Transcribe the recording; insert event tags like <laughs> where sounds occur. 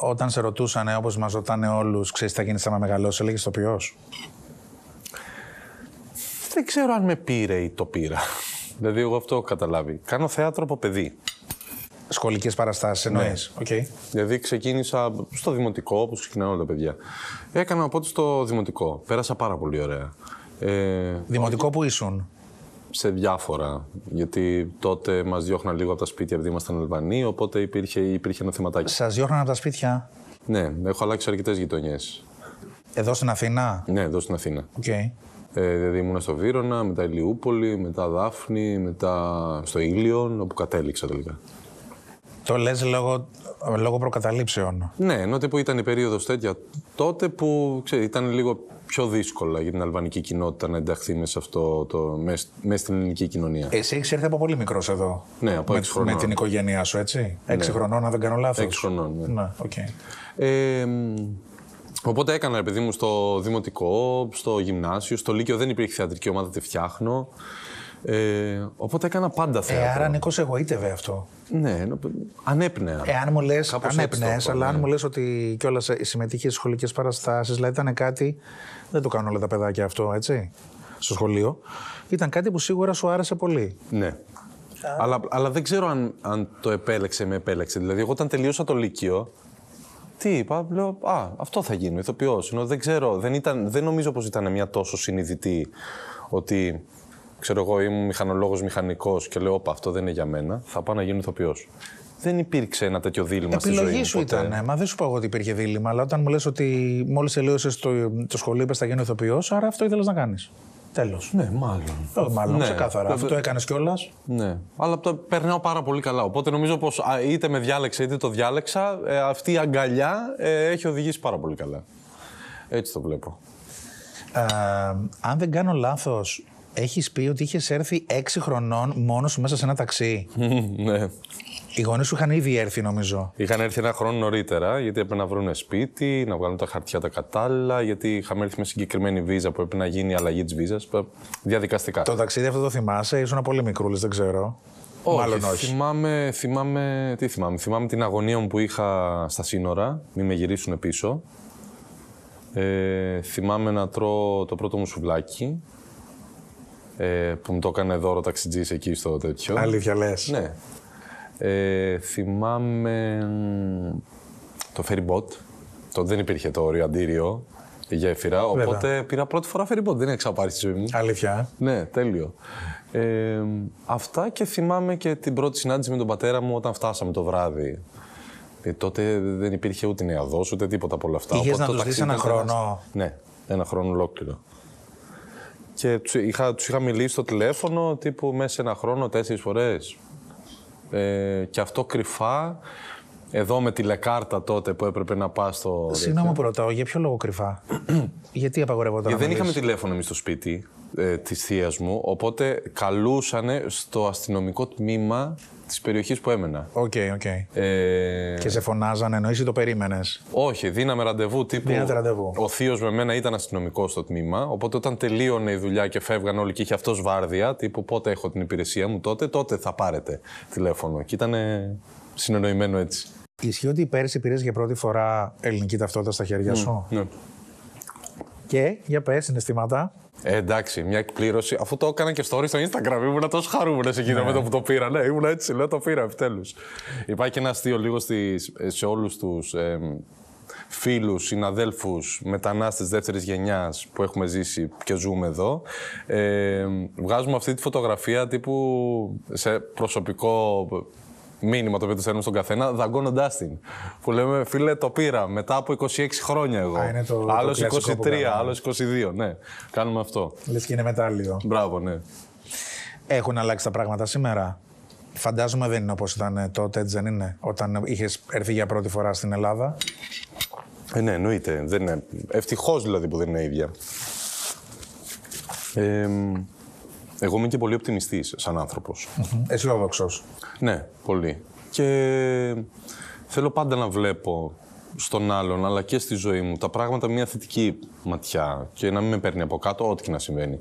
όταν σε ρωτούσαν, όπως μας ρωτάνε όλους, ξέρεις τι θα γίνεις άμα μεγαλώσεις, έλεγε το ποιό. Δεν ξέρω αν με πήρε ή το πήρα. δηλαδή, εγώ αυτό έχω καταλάβει. Κάνω θέατρο από παιδί. Σχολικές παραστάσεις εννοεί. Ναι. Okay. Δηλαδή, ξεκίνησα στο δημοτικό, όπως ξεκινάνε όλα τα παιδιά. Έκανα από το στο δημοτικό. Πέρασα πάρα πολύ ωραία. Ε, δημοτικό που ήσουν σε διάφορα. Γιατί τότε μας διώχναν λίγο από τα σπίτια επειδή ήμασταν Αλβανοί, οπότε υπήρχε, υπήρχε ένα θεματάκι. Σας διώχναν από τα σπίτια. Ναι, έχω αλλάξει αρκετές γειτονιές. Εδώ στην Αθήνα. Ναι, εδώ στην Αθήνα. Okay. Ε, δηλαδή ήμουν στο Βύρονα, μετά Ηλιούπολη, μετά Δάφνη, μετά στο Ήλιον, όπου κατέληξα τελικά. Το λες λόγω, λόγω προκαταλήψεων. Ναι, ενώ ήταν η περίοδος τέτοια τότε που ήταν λίγο πιο δύσκολα για την αλβανική κοινότητα να ενταχθεί μέσα, αυτό στην ελληνική κοινωνία. Εσύ έχεις έρθει από πολύ μικρός εδώ. Ναι, από Με την οικογένειά σου, έτσι. Ναι. Έξι χρονών, αν δεν κάνω λάθος. Έξι χρονών. Ναι. okay. ε, Οπότε έκανα, επειδή μου, στο δημοτικό, στο γυμνάσιο, στο λύκειο δεν υπήρχε θεατρική ομάδα, τη φτιάχνω. Ε, οπότε έκανα πάντα ε, θέατρο. Ε, άρα Νίκος, εγωίτευε αυτό. Ναι, ανέπνεα. Εάν μου αλλά αν ναι. μου λες ότι κιόλας συμμετείχε σε σχολικές παραστάσεις, δηλαδή ήταν κάτι. Δεν το κάνουν όλα τα παιδάκια αυτό, έτσι. Στο σχολείο. Ήταν κάτι που σίγουρα σου άρεσε πολύ. Ναι. Αλλά, αλλά δεν ξέρω αν, αν το επέλεξε με επέλεξε. Δηλαδή, εγώ όταν τελείωσα το Λύκειο, τι είπα, λέω, Α, αυτό θα γίνει, ηθοποιό. Δεν ξέρω, δεν, ήταν, δεν νομίζω πως ήταν μια τόσο συνειδητή ότι ξέρω εγώ, ήμουν μηχανολόγος μηχανικός και λέω: Όπα, αυτό δεν είναι για μένα. Θα πάω να γίνω ηθοποιός. Δεν υπήρξε ένα τέτοιο δίλημα στην ζωή Η Επιλογή σου ποτέ. ήταν. Μα δεν σου πω εγώ ότι υπήρχε δίλημα, αλλά όταν μου λες ότι μόλις τελείωσες το, το σχολείο, είπες θα γίνω ηθοποιός, άρα αυτό ήθελες να κάνεις. Τέλος. Ναι, μάλλον. Ε, μάλλον, ναι. ξεκάθαρα. Αυτό το έκανες κιόλας. Ναι. Αλλά το περνάω πάρα πολύ καλά. Οπότε νομίζω πως είτε με διάλεξε είτε το διάλεξα, ε, αυτή η αγκαλιά ε, έχει οδηγήσει πάρα πολύ καλά. Έτσι το βλέπω. Ε, αν δεν κάνω λάθος έχεις πει ότι είχες έρθει έξι χρονών μόνος σου μέσα σε ένα ταξί. <laughs> ναι. Οι γονείς σου είχαν ήδη έρθει, νομίζω. Είχαν έρθει ένα χρόνο νωρίτερα, γιατί έπρεπε να βρουν σπίτι, να βγάλουν τα χαρτιά τα κατάλληλα, γιατί είχαμε έρθει με συγκεκριμένη βίζα που έπρεπε να γίνει η αλλαγή της βίζας. Διαδικαστικά. Το ταξίδι αυτό το θυμάσαι, ήσουν πολύ μικρούλε, δεν ξέρω. Όχι, Μάλλον όχι. Θυμάμαι, θυμάμαι, τι θυμάμαι, θυμάμαι την αγωνία μου που είχα στα σύνορα, μην με γυρίσουν πίσω. Ε, θυμάμαι να τρώω το πρώτο μου σουβλάκι, ε, που μου το έκανε δώρο ταξιτζής εκεί στο τέτοιο. Αλήθεια λες. Ναι. Ε, θυμάμαι το ferry boat. Το, δεν υπήρχε το όριο η γέφυρα, οπότε πήρα πρώτη φορά ferry boat. Δεν είχα ξαναπάρει μου. Αλήθεια. Ε? Ναι, τέλειο. Ε, αυτά και θυμάμαι και την πρώτη συνάντηση με τον πατέρα μου όταν φτάσαμε το βράδυ. Ε, τότε δεν υπήρχε ούτε νεαδός ούτε τίποτα από όλα αυτά. Είχες να το τους ένα χρόνο. Ναι, ένα χρόνο ολόκληρο. Και τους είχα, τους είχα μιλήσει στο τηλέφωνο τύπου μέσα σε ένα χρόνο τέσσερις φορές. Ε, και αυτό κρυφά εδώ με τη λεκάρτα τότε που έπρεπε να πας στο. Ε, συγγνώμη που ρωτάω, για ποιο λόγο κρυφά. Γιατί απαγορευόταν. Γιατί ε, δεν είχαμε τηλέφωνο εμείς στο σπίτι ε, της θείας μου, οπότε καλούσανε στο αστυνομικό τμήμα της περιοχής που έμενα. Οκ, okay, οκ. Okay. Ε... Και σε φωνάζανε, εννοείς ή το περίμενες. Όχι, δίναμε ραντεβού τύπου. Δίνατε ραντεβού. Ο θείος με μένα ήταν αστυνομικός στο τμήμα, οπότε όταν τελείωνε η το περιμενε οχι διναμε ραντεβου τυπου ραντεβου ο θειο με μενα ηταν αστυνομικο στο τμημα οποτε οταν τελειωνε η δουλεια και φεύγαν όλοι και είχε αυτός βάρδια, τύπου πότε έχω την υπηρεσία μου τότε, τότε θα πάρετε τηλέφωνο. Και ήταν συνεννοημένο έτσι. Ισχύει ότι πέρυσι πήρες για πρώτη φορά ελληνική ταυτότητα στα χέρια σου. Ναι. Και για πες, συναισθήματα. Ε, εντάξει, μια εκπλήρωση. Αφού το έκανα και story στο Instagram, ήμουν τόσο χαρούμενος εκεί ναι. με το που το πήρα. Ναι, ήμουν έτσι, λέω το πήρα επιτέλους. Υπάρχει και ένα αστείο λίγο στις, σε όλους τους ε, φίλους, συναδέλφους, μετανάστες δεύτερης γενιάς που έχουμε ζήσει και ζούμε εδώ. Ε, βγάζουμε αυτή τη φωτογραφία τύπου σε προσωπικό μήνυμα το οποίο τους στον καθένα, δαγκώνοντά την. Που λέμε, φίλε, το πήρα μετά από 26 χρόνια εγώ. Άλλο 23, άλλο 22, ναι. Κάνουμε αυτό. Λες και είναι μετάλλιο. Μπράβο, ναι. Έχουν αλλάξει τα πράγματα σήμερα. Φαντάζομαι δεν είναι όπως ήταν τότε, έτσι δεν είναι, όταν είχες έρθει για πρώτη φορά στην Ελλάδα. Ε, ναι, εννοείται. Ευτυχώς δηλαδή που δεν είναι ίδια. Ε, εγώ είμαι και πολύ οπτιμιστής σαν ανθρωπο Εσύ Mm-hmm. Ναι, πολύ. Και θέλω πάντα να βλέπω στον άλλον, αλλά και στη ζωή μου, τα πράγματα με μια θετική ματιά και να μην με παίρνει από κάτω, ό,τι και να συμβαίνει.